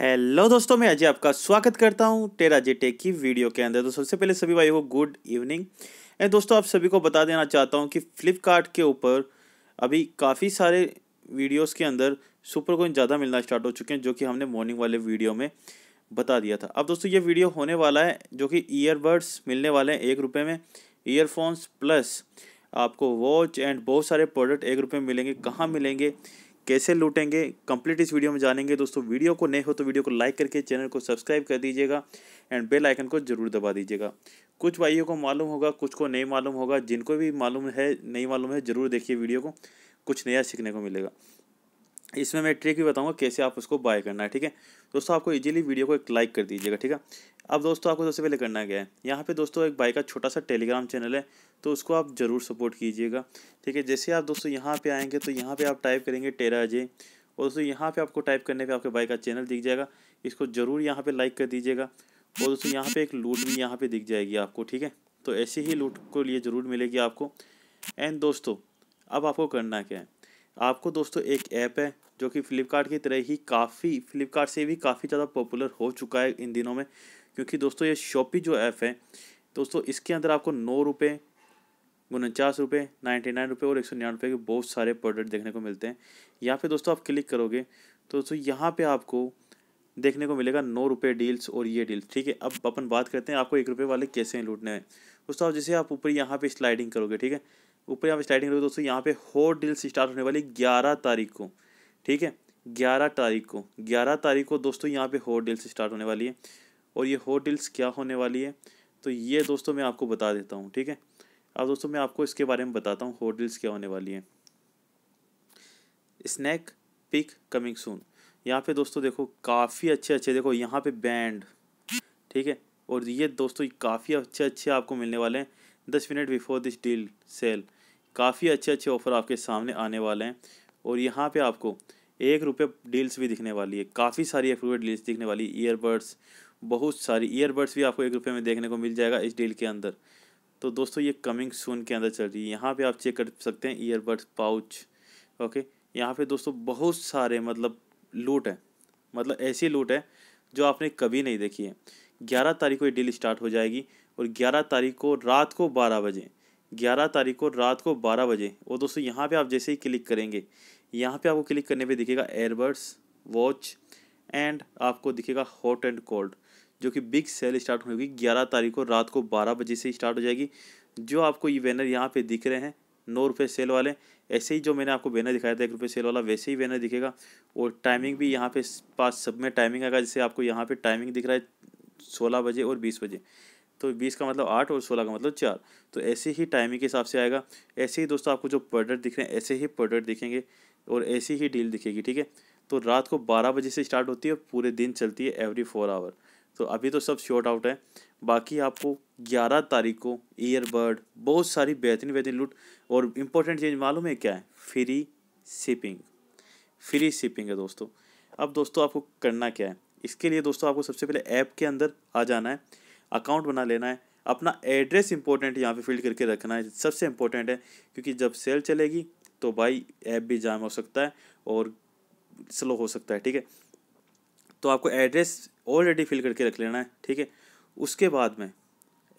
hello दोस्तों मैं अजय आपका स्वागत करता हूं टेरा जे टेक की वीडियो के अंदर तो सबसे पहले सभी भाई को गुड इवनिंग एंड दोस्तों आप सभी को बता देना चाहता हूं कि फ्लिपकार्ट के ऊपर अभी काफ़ी सारे वीडियोस के अंदर सुपर कोइन ज़्यादा मिलना स्टार्ट हो चुके हैं जो कि हमने मॉर्निंग वाले वीडियो में बता दिया था अब दोस्तों ये वीडियो होने वाला है जो कि ईयरबड्स मिलने वाले हैं एक रुपये में ईयरफोन्स प्लस आपको वॉच एंड बहुत सारे प्रोडक्ट एक रुपये में मिलेंगे कहाँ मिलेंगे कैसे लूटेंगे कंप्लीट इस वीडियो में जानेंगे दोस्तों वीडियो को नए हो तो वीडियो को लाइक करके चैनल को सब्सक्राइब कर दीजिएगा एंड बेल आइकन को जरूर दबा दीजिएगा कुछ भाइयों को मालूम होगा कुछ को नहीं मालूम होगा जिनको भी मालूम है नहीं मालूम है ज़रूर देखिए वीडियो को कुछ नया सीखने को मिलेगा इसमें मैं ट्रिक भी बताऊंगा कैसे आप उसको बाय करना है ठीक है दोस्तों आपको इजीली वीडियो को एक लाइक कर दीजिएगा ठीक है अब दोस्तों आपको सबसे पहले करना क्या है यहाँ पे दोस्तों एक भाई का छोटा सा टेलीग्राम चैनल है तो उसको आप ज़रूर सपोर्ट कीजिएगा ठीक है जैसे आप दोस्तों यहाँ पे आएंगे तो यहाँ पे आप टाइप करेंगे टेरा अजय और दोस्तों यहाँ पे आपको टाइप करने पे आपके भाई का चैनल दिख जाएगा इसको ज़रूर यहाँ पे लाइक कर दीजिएगा और दोस्तों यहाँ पे एक लूट भी यहाँ पे दिख जाएगी आपको ठीक है तो ऐसे ही लूट को लिए ज़रूर मिलेगी आपको एंड दोस्तों अब आपको करना क्या है आपको दोस्तों एक ऐप है जो कि फ्लिपकार्ट की तरह ही काफ़ी फ्लिपकार्ट से भी काफ़ी ज़्यादा पॉपुलर हो चुका है इन दिनों में क्योंकि दोस्तों ये शॉपी जो ऐप है दोस्तों इसके अंदर आपको नौ रुपये उनचास रुपये नाइन्टी नाइन रुपये और एक सौ निन्यानवे के बहुत सारे प्रोडक्ट देखने को मिलते हैं यहाँ पे दोस्तों आप क्लिक करोगे तो दोस्तों यहाँ पे आपको देखने को मिलेगा नौ रुपये डील्स और ये डील्स ठीक है अब अपन बात करते हैं आपको एक रुपये वाले कैसे हैं लूटने हैं दोस्तों आप जैसे आप ऊपर यहाँ पे स्लाइडिंग करोगे ठीक है ऊपर यहाँ पे स्लाइडिंग करोगे दोस्तों यहाँ पे हॉट डील्स स्टार्ट होने वाली ग्यारह तारीख को ठीक है ग्यारह तारीख को ग्यारह तारीख को दोस्तों यहाँ पे हॉट डील्स स्टार्ट होने वाली है और ये हॉट डील्स क्या होने वाली है तो ये दोस्तों मैं आपको बता देता हूँ ठीक है अब दोस्तों मैं आपको इसके बारे में बताता हूँ हॉट डील्स क्या होने वाली है स्नैक पिक कमिंग सून यहाँ पे दोस्तों देखो काफ़ी अच्छे अच्छे देखो यहाँ पे बैंड ठीक है और ये दोस्तों काफ़ी अच्छे अच्छे आपको मिलने वाले हैं दस minute before this deal sale काफ़ी अच्छे अच्छे ऑफ़र आपके सामने आने वाले हैं और यहाँ पे आपको एक रुपये डील्स भी दिखने वाली है काफ़ी सारी एक रुपये डील्स दिखने वाली ईयरबड्स बहुत सारी ईयरबड्स भी आपको एक रुपये में देखने को मिल जाएगा इस डील के अंदर तो दोस्तों ये कमिंग सून के अंदर चल रही है यहाँ पे आप चेक कर सकते हैं ईयरबड्स पाउच ओके यहाँ पे दोस्तों बहुत सारे मतलब लूट है मतलब ऐसी लूट है जो आपने कभी नहीं देखी है ग्यारह तारीख को ये डील स्टार्ट हो जाएगी और ग्यारह तारीख को रात को बारह बजे ग्यारह तारीख को रात को बारह बजे और दोस्तों यहाँ पे आप जैसे ही क्लिक करेंगे यहाँ पे आपको क्लिक करने पे दिखेगा एयरबड्स वॉच एंड आपको दिखेगा हॉट एंड कोल्ड जो कि बिग सेल स्टार्ट होगी ग्यारह तारीख को रात को बारह बजे से स्टार्ट हो जाएगी जो आपको ये बैनर यहाँ पे दिख रहे हैं नौ रुपये सेल वाले ऐसे ही जो मैंने आपको बैनर दिखाया था एक रुपये सेल वाला वैसे ही बैनर दिखेगा और टाइमिंग भी यहाँ पे पास सब में टाइमिंग आएगा जैसे आपको यहाँ पे टाइमिंग दिख रहा है सोलह बजे और बीस बजे तो बीस का मतलब आठ और सोलह का मतलब चार तो ऐसे ही टाइमिंग के हिसाब से आएगा ऐसे ही दोस्तों आपको जो प्रोडक्ट दिख रहे हैं ऐसे ही प्रोडक्ट दिखेंगे और ऐसी ही डील दिखेगी ठीक है तो रात को बारह बजे से स्टार्ट होती है और पूरे दिन चलती है एवरी फोर आवर तो अभी तो सब शॉर्ट आउट है बाकी आपको 11 तारीख को ईयरबड बहुत सारी बेहतरीन बेहतरीन लूट और इम्पोर्टेंट चीज़ मालूम है क्या है फ्री शिपिंग फ्री शिपिंग है दोस्तों अब दोस्तों आपको करना क्या है इसके लिए दोस्तों आपको सबसे पहले ऐप के अंदर आ जाना है अकाउंट बना लेना है अपना एड्रेस इंपॉर्टेंट यहाँ पे फिल करके रखना है सबसे इम्पोर्टेंट है क्योंकि जब सेल चलेगी तो भाई ऐप भी जाम हो सकता है और स्लो हो सकता है ठीक है तो आपको एड्रेस ऑलरेडी फिल करके रख लेना है ठीक है उसके बाद में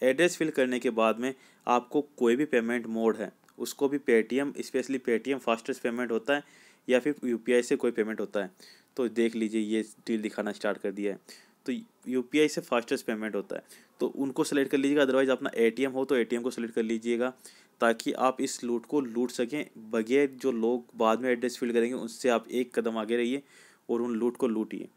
एड्रेस फिल करने के बाद में आपको कोई भी पेमेंट मोड है उसको भी Paytm specially Paytm fastest payment होता है या फिर आई से कोई पेमेंट होता है तो देख लीजिए ये डील दिखाना स्टार्ट कर दिया है तो आई से फास्टेस्ट पेमेंट होता है तो उनको सेलेक्ट कर लीजिएगा अदरवाइज़ अपना एम हो तो एम को सेलेक्ट कर लीजिएगा ताकि आप इस लूट को लूट सकें बगैर जो लोग बाद में एड्रेस फिल करेंगे उनसे आप एक कदम आगे रहिए और उन लूट को लूटिए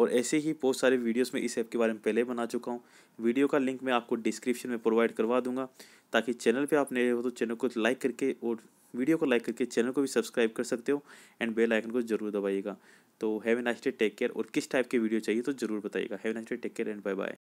और ऐसे ही बहुत सारे वीडियोस में इस ऐप के बारे में पहले बना चुका हूँ वीडियो का लिंक मैं आपको डिस्क्रिप्शन में प्रोवाइड करवा दूंगा ताकि चैनल पे आप नए हो तो चैनल को लाइक करके और वीडियो को लाइक करके चैनल को भी सब्सक्राइब कर सकते हो एंड बेल आइकन को जरूर दबाइएगा तो have a nice take care और किस टाइप की वीडियो चाहिए तो जरूर बताइएगा have nice take care and bye bye